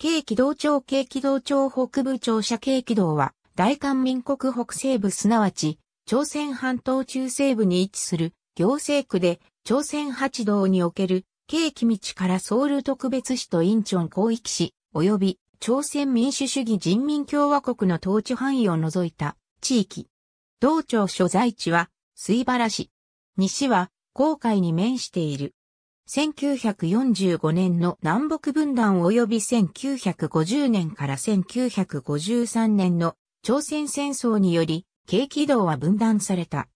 京畿道庁京畿道庁北部庁舎京畿道は、大韓民国北西部すなわち、朝鮮半島中西部に位置する行政区で、朝鮮八道における、京畿道からソウル特別市とインチョン広域市、及び朝鮮民主主義人民共和国の統治範囲を除いた地域。道庁所在地は水原市。西は、航海に面している。1945年の南北分断及び1950年から1953年の朝鮮戦争により、軽軌道は分断された。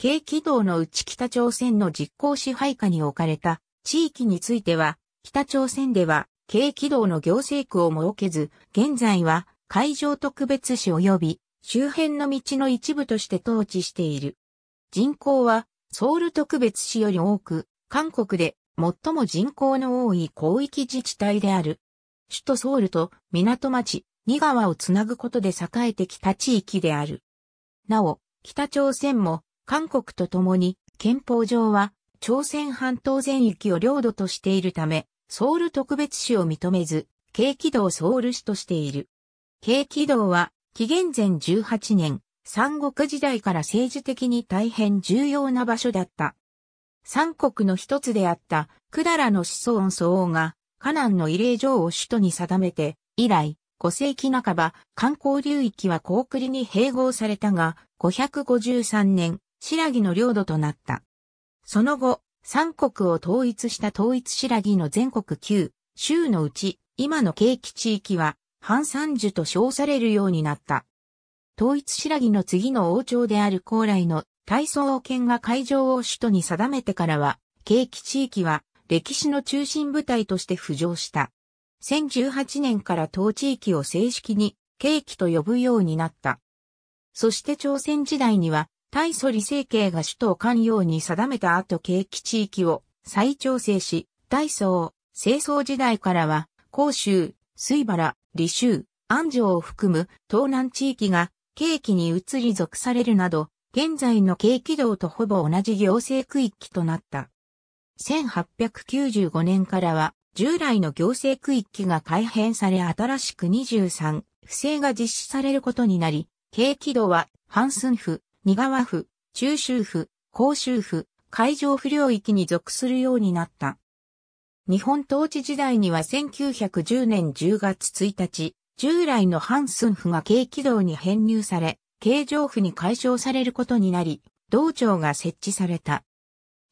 軽軌道のうち北朝鮮の実効支配下に置かれた地域については、北朝鮮では軽軌道の行政区を設けず、現在は海上特別市及び周辺の道の一部として統治している。人口はソウル特別市より多く、韓国で最も人口の多い広域自治体である。首都ソウルと港町、二川をつなぐことで栄えてきた地域である。なお、北朝鮮も韓国と共に憲法上は朝鮮半島全域を領土としているため、ソウル特別市を認めず、京気道ソウル市としている。景気道は紀元前18年、三国時代から政治的に大変重要な場所だった。三国の一つであった、百済の子孫祖王が、河南の慰霊城を首都に定めて、以来、五世紀半ば、観光流域は高句麗に併合されたが、553年、白木の領土となった。その後、三国を統一した統一白木の全国9州のうち、今の景気地域は、半三樹と称されるようになった。統一白木の次の王朝である高麗の大層圏が海上を首都に定めてからは、景気地域は歴史の中心部隊として浮上した。1018年から当地域を正式に景気と呼ぶようになった。そして朝鮮時代には、大祖李政慶が首都を官用に定めた後景気地域を再調整し、大層。清掃時代からは、甲州、水原、李州、安城を含む東南地域が景気に移り属されるなど、現在の軽軌道とほぼ同じ行政区域となった。1895年からは、従来の行政区域が改変され新しく23、不正が実施されることになり、軽軌道は、半寸府、二川府、中州府、甲州府、海上不良域に属するようになった。日本統治時代には1910年10月1日、従来の半寸府が軽軌道に編入され、京城府に解消されることになり、道庁が設置された。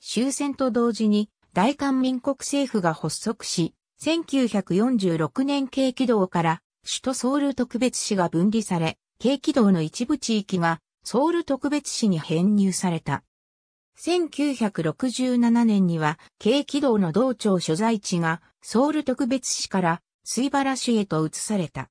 終戦と同時に大韓民国政府が発足し、1946年軽軌道から首都ソウル特別市が分離され、軽軌道の一部地域がソウル特別市に編入された。1967年には軽軌道の道庁所在地がソウル特別市から水原市へと移された。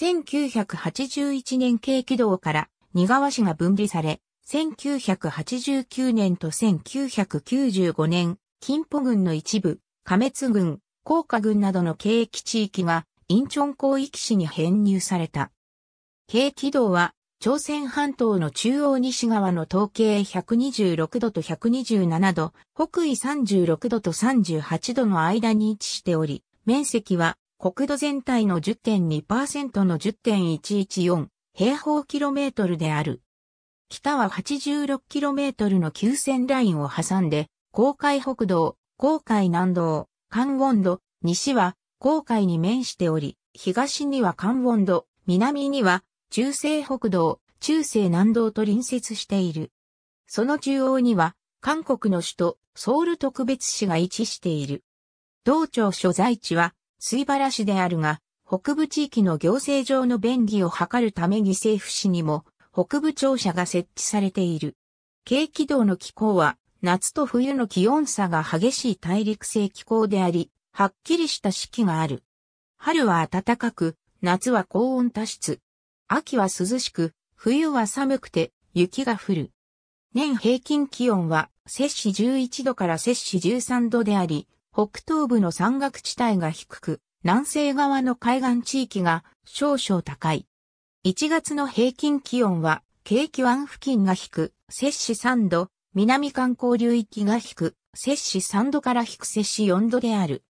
1981年軽軌道から新川市が分離され、1989年と1995年、金浦郡の一部、加滅郡、甲賀郡などの軽域地域が、インチョン広域市に編入された。軽軌道は、朝鮮半島の中央西側の統計126度と127度、北緯36度と38度の間に位置しており、面積は国土全体の10.2%の10.114平方キロメートルである。北は8 6トルの急線ラインを挟んで、航海北道、航海南道、関温度、西は航海に面しており、東には関温度、南には中西北道、中西南道と隣接している。その中央には、韓国の首都、ソウル特別市が位置している。道庁所在地は、水原市であるが、北部地域の行政上の便宜を図るために政府市にも北部庁舎が設置されている。軽気道の気候は夏と冬の気温差が激しい大陸性気候であり、はっきりした四季がある。春は暖かく、夏は高温多湿。秋は涼しく、冬は寒くて雪が降る。年平均気温は摂氏11度から摂氏13度であり、北東部の山岳地帯が低く、南西側の海岸地域が少々高い。1月の平均気温は、景気湾付近が低、摂氏3度、南観光流域が低、摂氏3度から低摂氏4度である。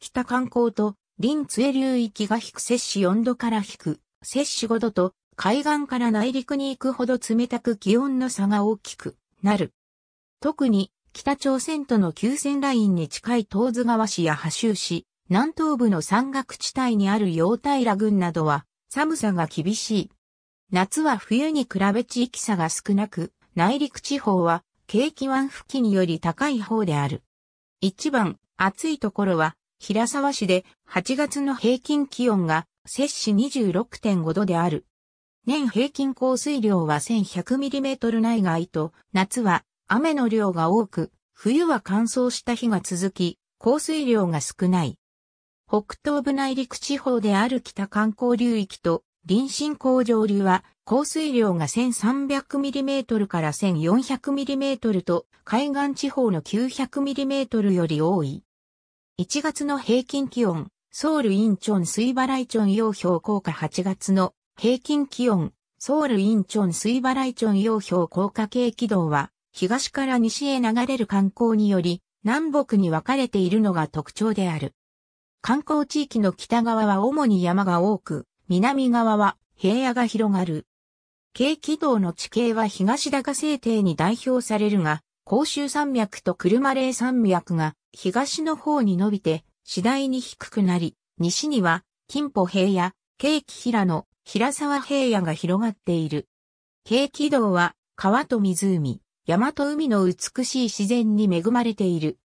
北観光と林津流域が低く摂氏4度から低、摂氏5度と、海岸から内陸に行くほど冷たく気温の差が大きくなる。特に北朝鮮との急線ラインに近い東津川市や波州市、南東部の山岳地帯にある陽平郡などは寒さが厳しい。夏は冬に比べ地域差が少なく、内陸地方は景気湾付近より高い方である。一番暑いところは平沢市で8月の平均気温が摂氏26.5度である。年平均降水量は1 1 0 0トル内外と、夏は雨の量が多く、冬は乾燥した日が続き、降水量が少ない。北東部内陸地方である北観光流域と臨進工場流は降水量が 1300mm から 1400mm と海岸地方の 900mm より多い。1月の平均気温、ソウルインチョン水ラ・イチョン用標高下8月の平均気温、ソウルインチョン水ラ・イチョン用標高下系軌道は東から西へ流れる観光により、南北に分かれているのが特徴である。観光地域の北側は主に山が多く、南側は平野が広がる。軽軌道の地形は東高制定に代表されるが、甲州山脈と車霊山脈が東の方に伸びて次第に低くなり、西には金浦平野、景気平野、平沢平野が広がっている。景気道は川と湖、山と海の美しい自然に恵まれている。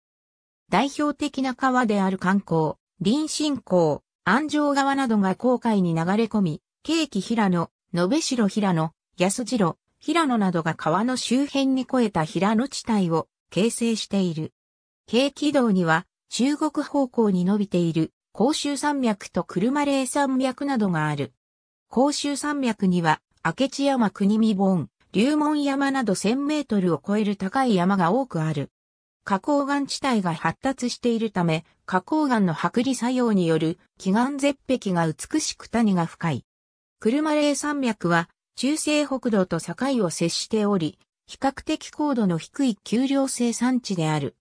代表的な川である観光、林信港、安城川などが航海に流れ込み、景気平野、延城平野、安城、平野などが川の周辺に越えた平野地帯を形成している。景気道には中国方向に伸びている甲州山脈と車霊山脈などがある。甲州山脈には明智山国見盆、龍門山など1000メートルを超える高い山が多くある。花崗岩地帯が発達しているため、花崗岩の剥離作用による奇岩絶壁が美しく谷が深い。車霊山脈は中西北道と境を接しており、比較的高度の低い丘陵生産地である。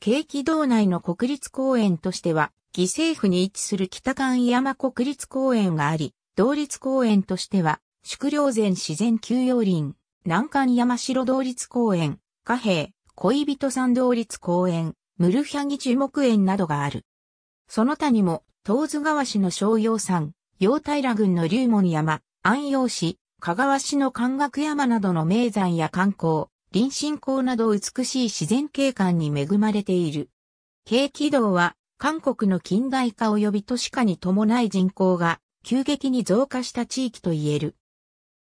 景気道内の国立公園としては、犠牲府に位置する北関山国立公園があり、同立公園としては、宿良前自然休養林、南関山城道立公園、貨幣、恋人山道立公園、ムルヒャギ樹木園などがある。その他にも、東津川市の商用山、陽平郡の龍門山、安陽市、香川市の関楽山などの名山や観光、臨神港など美しい自然景観に恵まれている。景気道は、韓国の近代化及び都市化に伴い人口が急激に増加した地域と言える。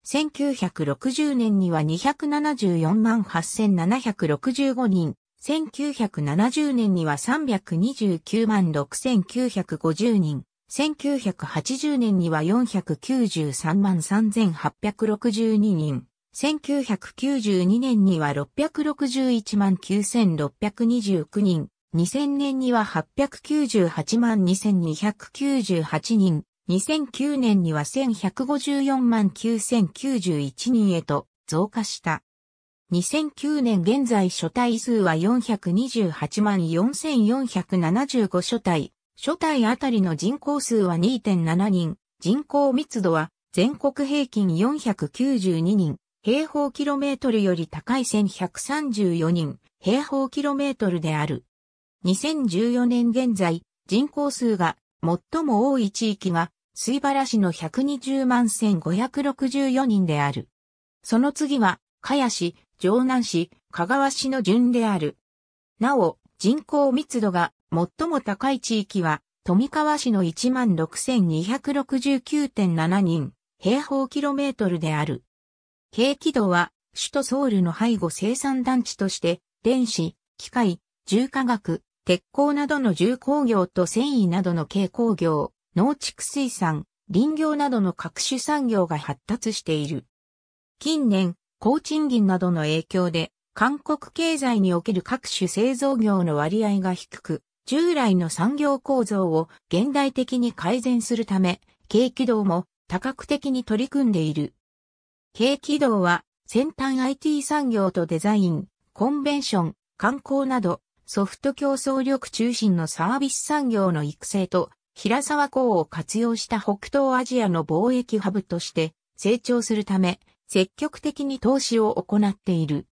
1960年には274万8765人、1970年には329万6950人、1980年には493万3862人、1992年には661万9629人、2000年には898万2298人、2009年には1154万9091人へと増加した。2009年現在書体数は428万4475書体。書体あたりの人口数は2.7人。人口密度は全国平均492人。平方キロメートルより高い1134人。平方キロメートルである。2014年現在、人口数が最も多い地域が水原市の120万1564人である。その次は、茅市、城南市、香川市の順である。なお、人口密度が最も高い地域は、富川市の16,269.7人、平方キロメートルである。景気度は、首都ソウルの背後生産団地として、電子、機械、重化学、鉄鋼などの重工業と繊維などの軽工業、農畜水産、林業などの各種産業が発達している。近年、高賃金などの影響で、韓国経済における各種製造業の割合が低く、従来の産業構造を現代的に改善するため、軽気道も多角的に取り組んでいる。軽気道は先端 IT 産業とデザイン、コンベンション、観光などソフト競争力中心のサービス産業の育成と平沢港を活用した北東アジアの貿易ハブとして成長するため、積極的に投資を行っている。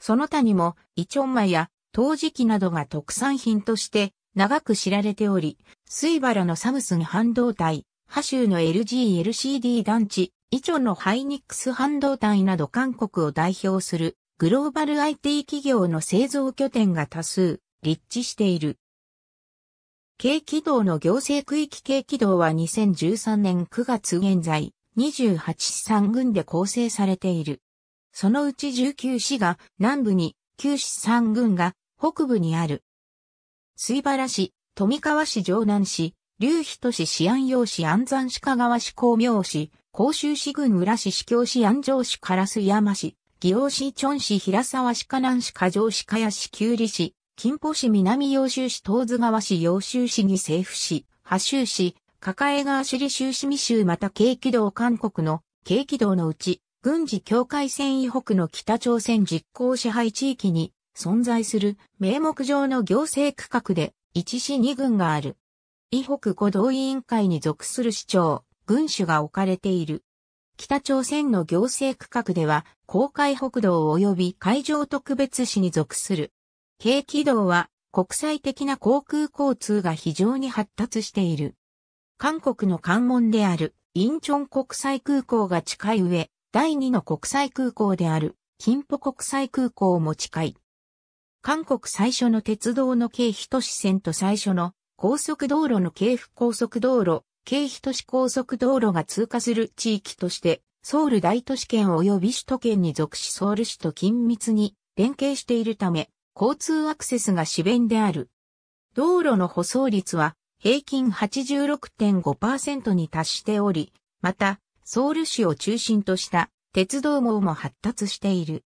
その他にも、イチョンマや陶磁器などが特産品として長く知られており、水原のサムスン半導体、ハシューの LGLCD 団地、イチョンのハイニックス半導体など韓国を代表するグローバル IT 企業の製造拠点が多数立地している。軽軌道の行政区域軽軌道は2013年9月現在、28市3郡で構成されている。そのうち19市が南部に、9市3郡が北部にある。水原市、富川市城南市、竜人市市安陽市安山市香川市光明市、甲州市郡浦市市京市安城市烏山市、祇王市チョン市平沢市河南市加城市加谷市九里市、金峰市南洋州市東津川市洋州市に政府市、波州市、抱え川市里州市未州また京畿道韓国の京畿道のうち、軍事境界線以北の北朝鮮実行支配地域に存在する名目上の行政区画で1市2軍がある。以北五道委員会に属する市長、軍主が置かれている。北朝鮮の行政区画では、公海北道及び海上特別市に属する軽軌道は国際的な航空交通が非常に発達している。韓国の関門であるインチョン国際空港が近い上、第二の国際空港である金浦国際空港も近い。韓国最初の鉄道の京非都市線と最初の高速道路の京府高速道路、京非都市高速道路が通過する地域として、ソウル大都市圏及び首都圏に属しソウル市と緊密に連携しているため、交通アクセスが主便である。道路の舗装率は平均86.5%に達しており、また、ソウル市を中心とした鉄道網も発達している。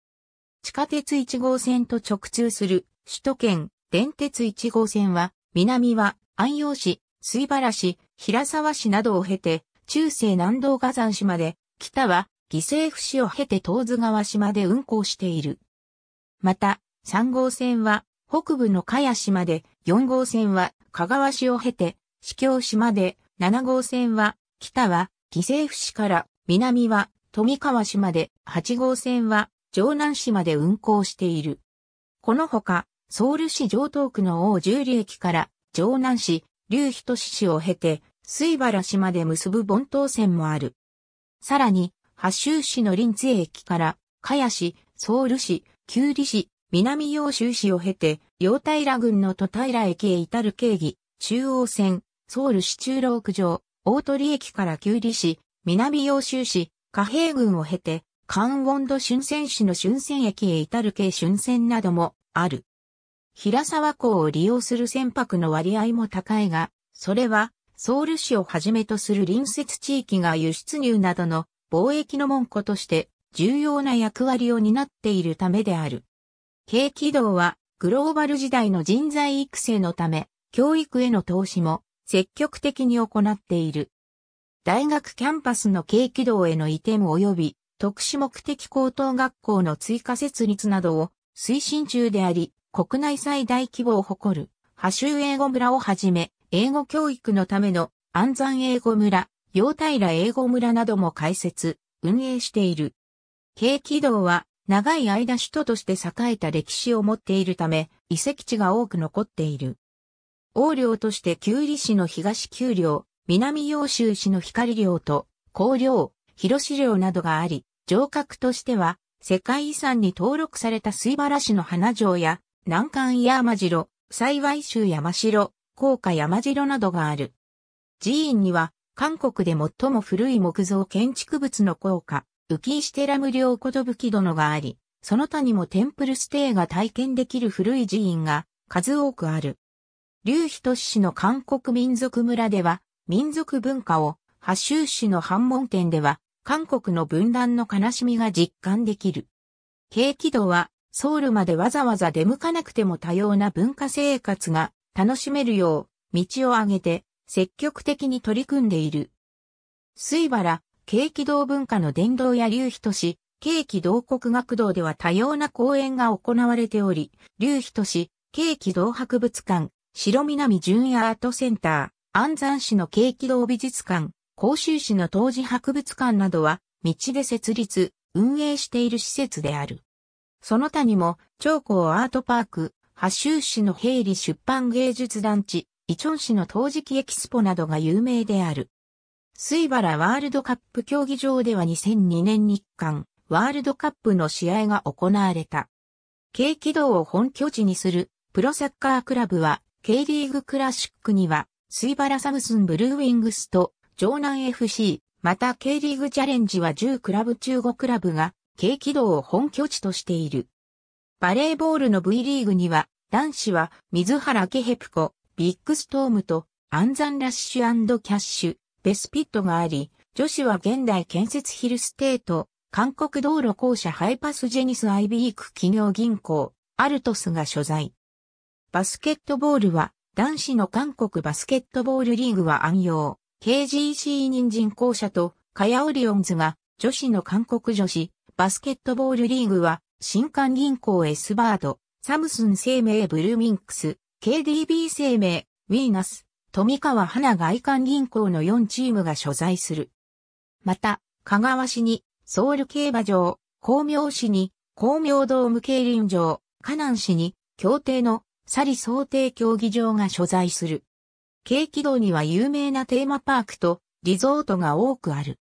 地下鉄1号線と直通する首都圏電鉄1号線は、南は安陽市、水原市、平沢市などを経て、中世南道火山市まで、北は犠牲府市を経て東津川市まで運行している。また、3号線は北部の茅島で、4号線は香川市を経て、市京市まで、7号線は北は犠牲府市から南は富川市まで、8号線は城南市まで運行している。このほか、ソウル市城東区の王十里駅から城南市、竜人市を経て、水原市まで結ぶ盆東線もある。さらに、八州市の林津駅から、茅市、ソウル市、九里市、南洋州市を経て、陽平郡の戸平駅へ至る経義、中央線、ソウル市中ー区上、大鳥駅から九里市、南揚州市、貨幣郡を経て、関温度春泉市の春泉駅へ至る経春泉などもある。平沢港を利用する船舶の割合も高いが、それは、ソウル市をはじめとする隣接地域が輸出入などの貿易の門戸として重要な役割を担っているためである。軽軌道はグローバル時代の人材育成のため、教育への投資も積極的に行っている。大学キャンパスの軽軌道への移転及び特殊目的高等学校の追加設立などを推進中であり、国内最大規模を誇る、波州英語村をはじめ、英語教育のための安山英語村、陽平英語村なども開設、運営している。軽軌道は長い間首都として栄えた歴史を持っているため、遺跡地が多く残っている。王領として九里市の東九領、南洋州市の光領と、光領、広市領などがあり、城郭としては、世界遺産に登録された水原市の花城や、南関山城、幸州山城、高架山城などがある。寺院には、韓国で最も古い木造建築物の高架、浮石寺無料き殿があり、その他にもテンプルステイが体験できる古い寺院が数多くある。劉仁氏の韓国民族村では、民族文化を、波州市の反問店では、韓国の分断の悲しみが実感できる。景気度は、ソウルまでわざわざ出向かなくても多様な文化生活が楽しめるよう、道を挙げて積極的に取り組んでいる。水原、軽気道文化の伝道や流飛都市、軽気道国学堂では多様な講演が行われており、流飛都市、軽気道博物館、白南純也アートセンター、安山市の軽気道美術館、甲州市の当時博物館などは、道で設立、運営している施設である。その他にも、長江アートパーク、波州市の平里出版芸術団地、イチョン市の陶磁器エキスポなどが有名である。水原ワールドカップ競技場では2002年日韓ワールドカップの試合が行われた。軽軌道を本拠地にするプロサッカークラブは K リーグクラシックには水原サムスンブルーウィングスと城南 FC、また K リーグチャレンジは10クラブ中5クラブが軽軌道を本拠地としている。バレーボールの V リーグには男子は水原ケヘプコ、ビッグストームとザンラッシュキャッシュ、ベスピットがあり、女子は現代建設ヒルステート、韓国道路公社ハイパスジェニスアイビーク企業銀行、アルトスが所在。バスケットボールは、男子の韓国バスケットボールリーグは暗用、KGC 人参公社と、カヤオリオンズが、女子の韓国女子、バスケットボールリーグは、新韓銀行 S バード、サムスン生命ブルーミンクス、KDB 生命、ウィーナス、富川花外観銀行の4チームが所在する。また、香川市にソウル競馬場、光明市に光明ドーム競輪場、河南市に協定のサリ想定競技場が所在する。軽軌道には有名なテーマパークとリゾートが多くある。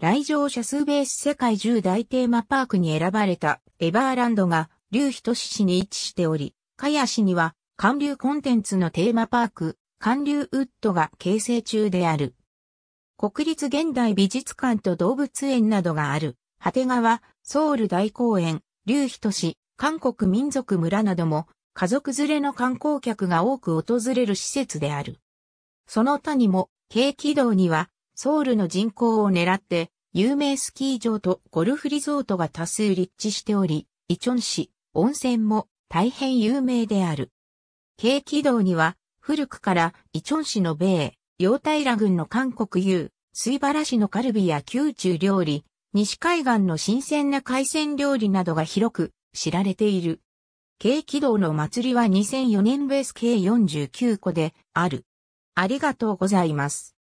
来場者数ベース世界10大テーマパークに選ばれたエバーランドが竜人市に位置しており、茅市には韓流コンテンツのテーマパーク、韓流ウッドが形成中である。国立現代美術館と動物園などがある、果て川、ソウル大公園、竜人市、韓国民族村なども、家族連れの観光客が多く訪れる施設である。その他にも、軽軌道には、ソウルの人口を狙って、有名スキー場とゴルフリゾートが多数立地しており、イチョン市、温泉も大変有名である。軽軌道には、古くからイチョン市の米、洋平郡の韓国油、水原市のカルビや宮中料理、西海岸の新鮮な海鮮料理などが広く知られている。軽軌道の祭りは2004年ベース計49個である。ありがとうございます。